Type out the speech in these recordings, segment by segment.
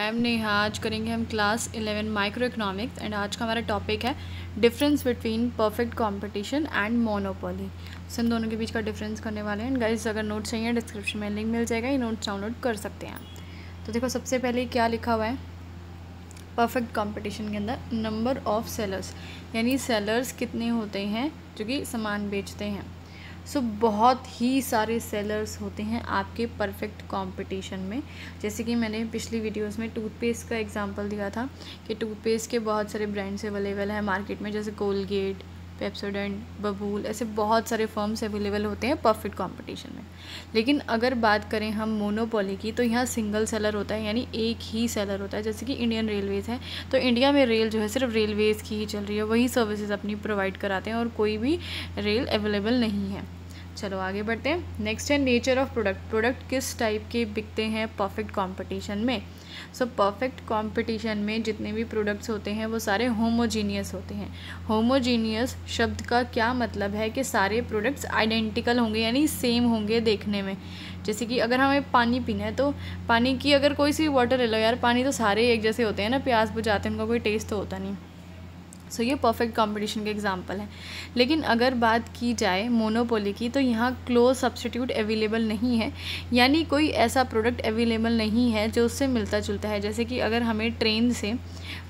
M ने आज करेंगे हम क्लास 11 माइक्रो इकोनॉमिक्स एंड आज का हमारा टॉपिक है difference between perfect competition and monopoly so इन दोनों के बीच का डिफरेंस करने वाले हैं गाइस अगर नोट्स चाहिए डिस्क्रिप्शन में लिंक मिल जाएगा ये नोट्स डाउनलोड कर सकते हैं तो देखो सबसे पहले क्या लिखा हुआ है परफेक्ट कॉम्पिटिशन के अंदर नंबर ऑफ सेलर्स यानी सेलर्स कितने होते हैं जो कि सामान बेचते हैं सो बहुत ही सारे सेलर्स होते हैं आपके परफेक्ट कंपटीशन में जैसे कि मैंने पिछली वीडियोस में टूथपेस्ट का एग्जांपल दिया था कि टूथपेस्ट के बहुत सारे ब्रांड्स अवेलेबल हैं मार्केट में जैसे कोलगेट पेप्सोडेंट बबूल ऐसे बहुत सारे फर्म्स अवेलेबल होते हैं परफेक्ट कंपटीशन में लेकिन अगर बात करें हम मोनोपोली की तो यहाँ सिंगल सेलर होता है यानी एक ही सेलर होता है जैसे कि इंडियन रेलवेज़ है तो इंडिया में रेल जो है सिर्फ रेलवेज़ की ही चल रही है वही सर्विसेज अपनी प्रोवाइड कराते हैं और कोई भी रेल अवेलेबल नहीं है चलो आगे बढ़ते हैं नेक्स्ट है नेचर ऑफ प्रोडक्ट प्रोडक्ट किस टाइप के बिकते हैं परफेक्ट कॉम्पिटिशन में सो परफेक्ट कंपटीशन में जितने भी प्रोडक्ट्स होते हैं वो सारे होमोजीनियस होते हैं होमोजीनियस शब्द का क्या मतलब है कि सारे प्रोडक्ट्स आइडेंटिकल होंगे यानी सेम होंगे देखने में जैसे कि अगर हमें पानी पीना है तो पानी की अगर कोई सी वाटर ले लो यार पानी तो सारे एक जैसे होते हैं ना प्याज बुझाते हैं उनका कोई टेस्ट तो होता नहीं सो so, ये परफेक्ट कॉम्पिटिशन के एग्जाम्पल हैं लेकिन अगर बात की जाए मोनोपोली की तो यहाँ क्लोज सब्सटीट्यूट अवेलेबल नहीं है यानी कोई ऐसा प्रोडक्ट अवेलेबल नहीं है जो उससे मिलता जुलता है जैसे कि अगर हमें ट्रेन से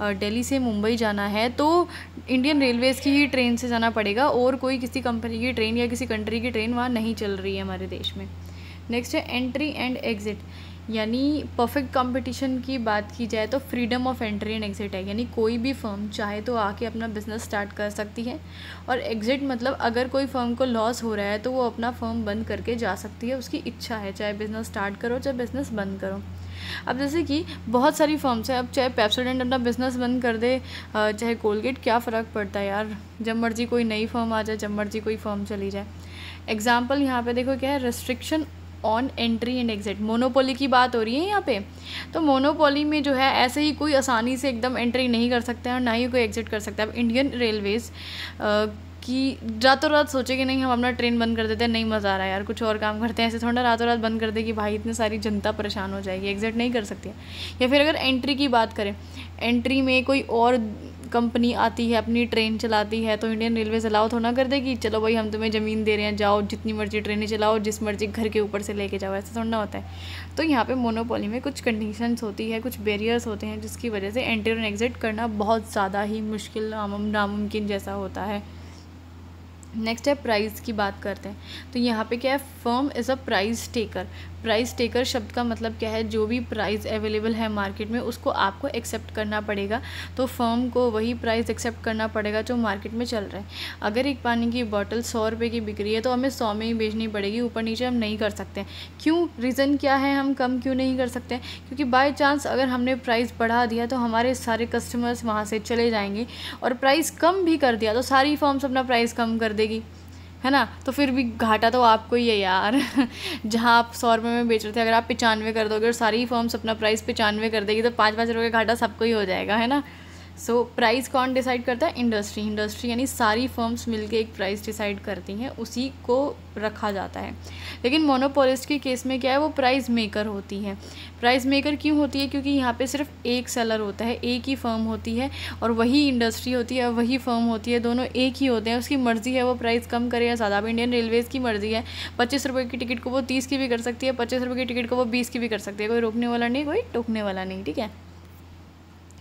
दिल्ली से मुंबई जाना है तो इंडियन रेलवेज़ की ही ट्रेन से जाना पड़ेगा और कोई किसी कंपनी की ट्रेन या किसी कंट्री की ट्रेन वहाँ नहीं चल रही है हमारे देश में नेक्स्ट है एंट्री एंड एग्ज़िट यानी परफेक्ट कंपटीशन की बात की जाए तो freedom of entry and exit है यानी कोई भी फर्म चाहे तो आके अपना बिजनेस स्टार्ट कर सकती है और एग्ज़िट मतलब अगर कोई फर्म को लॉस हो रहा है तो वो अपना फर्म बंद करके जा सकती है उसकी इच्छा है चाहे बिज़नेस स्टार्ट करो चाहे बिज़नेस बंद करो अब जैसे कि बहुत सारी फर्म्स हैं अब चाहे पेप्सोडेंट अपना बिजनेस बंद कर दे चाहे कोलगेट क्या फ़र्क पड़ता है यार जब मर्जी कोई नई फर्म आ जाए जब मर्जी कोई फर्म चली जाए एग्ज़ाम्पल यहाँ पे देखो क्या है restriction on entry and exit monopoly की बात हो रही है यहाँ पे तो मोनोपोली में जो है ऐसे ही कोई आसानी से एकदम एंट्री नहीं कर सकता है और ना ही कोई एग्ज़िट कर सकता है अब इंडियन रेलवेज़ की रातों रात सोचे कि नहीं हम अपना ट्रेन बंद कर देते हैं नहीं मज़ा आ रहा है यार कुछ और काम करते हैं ऐसे थोड़ा रातों रात बंद कर दे कि भाई इतनी सारी जनता परेशान हो जाएगी एग्जिट नहीं कर सकती या फिर अगर एंट्री की बात करें एंट्री में कोई और कंपनी आती है अपनी ट्रेन चलाती है तो इंडियन रेलवेज अलाउ तो ना कर देगी चलो भाई हम तुम्हें ज़मीन दे रहे हैं जाओ जितनी मर्जी ट्रेनें चलाओ जिस मर्जी घर के ऊपर से लेके जाओ ऐसा थोड़ा होता है तो यहाँ पर मोनोपोली में कुछ कंडीशंस होती है कुछ बैरियर्स होते हैं जिसकी वजह से एंट्री और एग्ज़िट करना बहुत ज़्यादा ही मुश्किल नामुमकिन जैसा होता है नेक्स्ट है प्राइस की बात करते हैं तो यहाँ पे क्या है firm is a price taker price taker शब्द का मतलब क्या है जो भी प्राइस अवेलेबल है मार्केट में उसको आपको एक्सेप्ट करना पड़ेगा तो फर्म को वही प्राइस एक्सेप्ट करना पड़ेगा जो मार्केट में चल रहा है अगर एक पानी की बॉटल सौ रुपये की बिक रही है तो हमें सौ में ही बेचनी पड़ेगी ऊपर नीचे हम नहीं कर सकते क्यों रीज़न क्या है हम कम क्यों नहीं कर सकते क्योंकि बाई चांस अगर हमने प्राइस बढ़ा दिया तो हमारे सारे कस्टमर्स वहाँ से चले जाएंगे और प्राइस कम भी कर दिया तो सारी फर्म्स अपना प्राइस कम कर देगी है ना तो फिर भी घाटा तो आपको ही है यार जहाँ आप सौ रुपये में बेच रहे थे अगर आप पचानवे कर दोगे और सारी फॉर्म्स अपना प्राइस पचानवे कर देगी तो पाँच पाँच रुपये का घाटा सबको ही हो जाएगा है ना सो प्राइस कौन डिसाइड करता है इंडस्ट्री इंडस्ट्री यानी सारी फर्म्स मिलके एक प्राइस डिसाइड करती हैं उसी को रखा जाता है लेकिन मोनोपोलिस्ट के केस में क्या है वो प्राइस मेकर होती है प्राइस मेकर क्यों होती है क्योंकि यहाँ पे सिर्फ एक सेलर होता है एक ही फर्म होती है और वही इंडस्ट्री होती है वही फर्म होती है दोनों एक ही होते हैं उसकी मर्ज़ी है वो प्राइस कम करे या ज़्यादा इंडियन रेलवेज़ की मर्ज़ी है पच्चीस रुपये की टिकट को वो तीस की भी कर सकती है पच्चीस रुपये की टिकट को वो बीस की भी कर सकती है कोई रोकने वाला नहीं कोई टोकने वाला नहीं ठीक है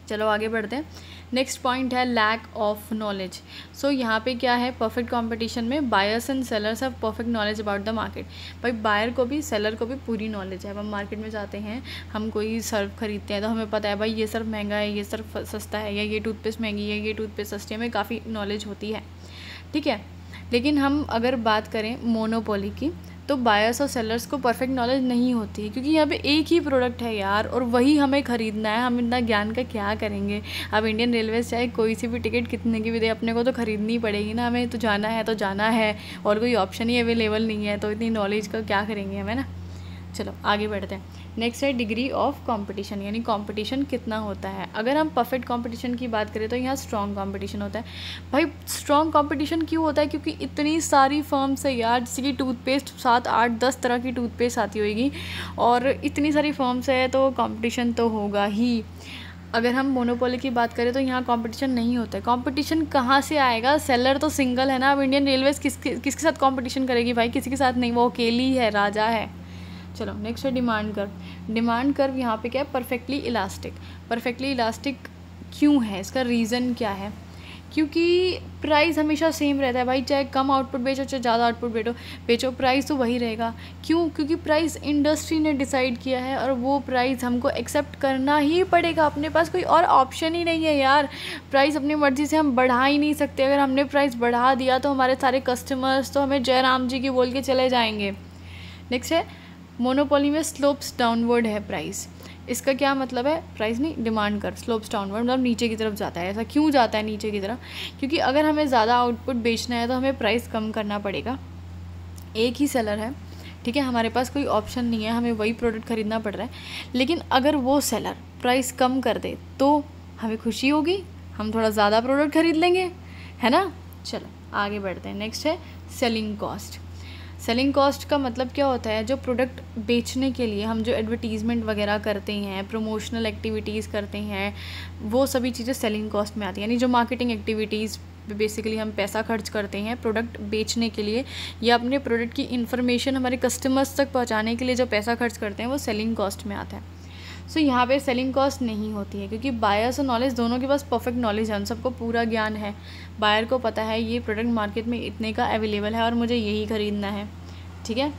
चलो आगे बढ़ते हैं नेक्स्ट पॉइंट है लैक ऑफ नॉलेज सो यहाँ पे क्या है परफेक्ट कंपटीशन में buyers and sellers have perfect knowledge about the market भाई बायर को भी सेलर को भी पूरी नॉलेज है अब हम मार्केट में जाते हैं हम कोई सर्फ खरीदते हैं तो हमें पता है भाई ये सर्फ महंगा है ये सर्फ सस्ता है या ये टूथपेस्ट महंगी है ये टूथपेस्ट सस्ती है हमें काफ़ी नॉलेज होती है ठीक है लेकिन हम अगर बात करें मोनोपोली की तो बायर्स और सेलर्स को परफेक्ट नॉलेज नहीं होती है क्योंकि यहाँ पे एक ही प्रोडक्ट है यार और वही हमें ख़रीदना है हम इतना ज्ञान का क्या करेंगे अब इंडियन रेलवे चाहे कोई सी भी टिकट कितने की भी दे अपने को तो ख़रीदनी पड़ेगी ना हमें तो जाना है तो जाना है और कोई ऑप्शन ही अवेलेबल नहीं है तो इतनी नॉलेज का क्या करेंगे हमें ना चलो आगे बढ़ते हैं नेक्स्ट है डिग्री ऑफ कंपटीशन यानी कंपटीशन कितना होता है अगर हम परफेक्ट कंपटीशन की बात करें तो यहाँ स्ट्रॉन्ग कंपटीशन होता है भाई स्ट्रॉन्ग कंपटीशन क्यों होता है क्योंकि इतनी सारी फर्म्स है यार जैसे कि टूथपेस्ट सात आठ दस तरह की टूथपेस्ट आती होगी और इतनी सारी फर्म्स है तो कॉम्पिटिशन तो होगा ही अगर हम मोनोपोली की बात करें तो यहाँ कंपटीशन नहीं होता है कॉम्पिटिशन कहाँ से आएगा सेलर तो सिंगल है ना अब इंडियन रेलवेज किस किसके साथ कंपटीशन करेगी भाई किसी के साथ नहीं वो अकेली है राजा है चलो नेक्स्ट है डिमांड कर्व डिमांड कर्व यहाँ पे क्या है परफेक्टली इलास्टिक परफेक्टली इलास्टिक क्यों है इसका रीज़न क्या है क्योंकि प्राइस हमेशा सेम रहता है भाई चाहे कम आउटपुट बेचो चाहे ज़्यादा आउटपुट बेचो बेचो प्राइस तो वही रहेगा क्यों क्योंकि प्राइस इंडस्ट्री ने डिसाइड किया है और वो प्राइस हमको एक्सेप्ट करना ही पड़ेगा अपने पास कोई और ऑप्शन ही नहीं है यार प्राइस अपनी मर्ज़ी से हम बढ़ा ही नहीं सकते अगर हमने प्राइस बढ़ा दिया तो हमारे सारे कस्टमर्स तो हमें जयराम जी की बोल के चले जाएंगे नेक्स्ट है मोनोपोली में स्लोप्स डाउनवर्ड है प्राइस इसका क्या मतलब है प्राइस नहीं डिमांड कर स्लोप्स डाउनवर्ड मतलब नीचे की तरफ जाता है ऐसा क्यों जाता है नीचे की तरफ क्योंकि अगर हमें ज़्यादा आउटपुट बेचना है तो हमें प्राइस कम करना पड़ेगा एक ही सेलर है ठीक है हमारे पास कोई ऑप्शन नहीं है हमें वही प्रोडक्ट ख़रीदना पड़ रहा है लेकिन अगर वो सेलर प्राइस कम कर दे तो हमें खुशी होगी हम थोड़ा ज़्यादा प्रोडक्ट ख़रीद लेंगे है ना चलो आगे बढ़ते हैं नेक्स्ट है सेलिंग कॉस्ट सेलिंग कॉस्ट का मतलब क्या होता है जो प्रोडक्ट बेचने के लिए हम जो एडवर्टीज़मेंट वगैरह करते हैं प्रमोशनल एक्टिविटीज़ करते हैं वो सभी चीज़ें सेलिंग कॉस्ट में आती हैं यानी जो मार्केटिंग एक्टिविटीज़ बेसिकली हम पैसा खर्च करते हैं प्रोडक्ट बेचने के लिए या अपने प्रोडक्ट की इन्फॉर्मेशन हमारे कस्टमर्स तक पहुंचाने के लिए जो पैसा खर्च करते हैं वो सेलिंग कॉस्ट में आता है सो so, यहाँ पे सेलिंग कॉस्ट नहीं होती है क्योंकि बायर्स और नॉलेज दोनों के पास परफेक्ट नॉलेज है उन सबको पूरा ज्ञान है बायर को पता है ये प्रोडक्ट मार्केट में इतने का अवेलेबल है और मुझे यही ख़रीदना है ठीक है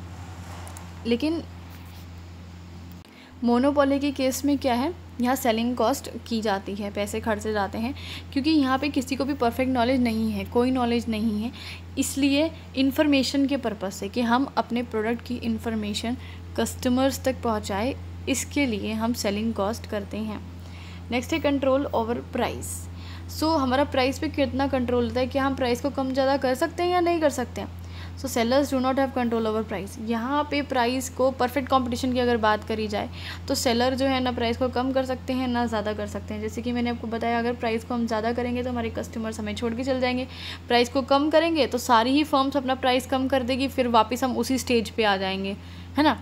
लेकिन मोनोपोली के केस में क्या है यहाँ सेलिंग कॉस्ट की जाती है पैसे खर्चे जाते हैं क्योंकि यहाँ पे किसी को भी परफेक्ट नॉलेज नहीं है कोई नॉलेज नहीं है इसलिए इन्फॉर्मेशन के पर्पज़ से कि हम अपने प्रोडक्ट की इन्फॉर्मेशन कस्टमर्स तक पहुँचाए इसके लिए हम सेलिंग कॉस्ट करते हैं नेक्स्ट है कंट्रोल ओवर प्राइस सो हमारा प्राइस पे कितना कंट्रोल होता है कि हम प्राइस को कम ज़्यादा कर सकते हैं या नहीं कर सकते हैं so sellers do not have control over price यहाँ पे प्राइस को परफेक्ट कंपटीशन की अगर बात करी जाए तो सेलर जो है ना प्राइस को कम कर सकते हैं ना ज़्यादा कर सकते हैं जैसे कि मैंने आपको बताया अगर प्राइस को हम ज़्यादा करेंगे तो हमारे कस्टमर्स हमें छोड़ के चल जाएंगे प्राइस को कम करेंगे तो सारी ही फर्म्स अपना प्राइस कम कर देगी फिर वापस हम उसी स्टेज पर आ जाएंगे है ना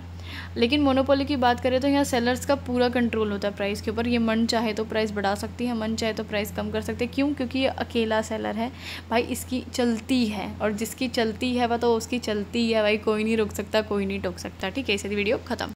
लेकिन मोनोपोली की बात करें तो यहाँ सेलर्स का पूरा कंट्रोल होता है प्राइस के ऊपर ये मन चाहे तो प्राइस बढ़ा सकती है मन चाहे तो प्राइस कम कर सकते हैं क्यों क्योंकि ये अकेला सेलर है भाई इसकी चलती है और जिसकी चलती है वह तो उसकी चलती है भाई कोई नहीं रोक सकता कोई नहीं टोक सकता ठीक है इसे वीडियो ख़त्म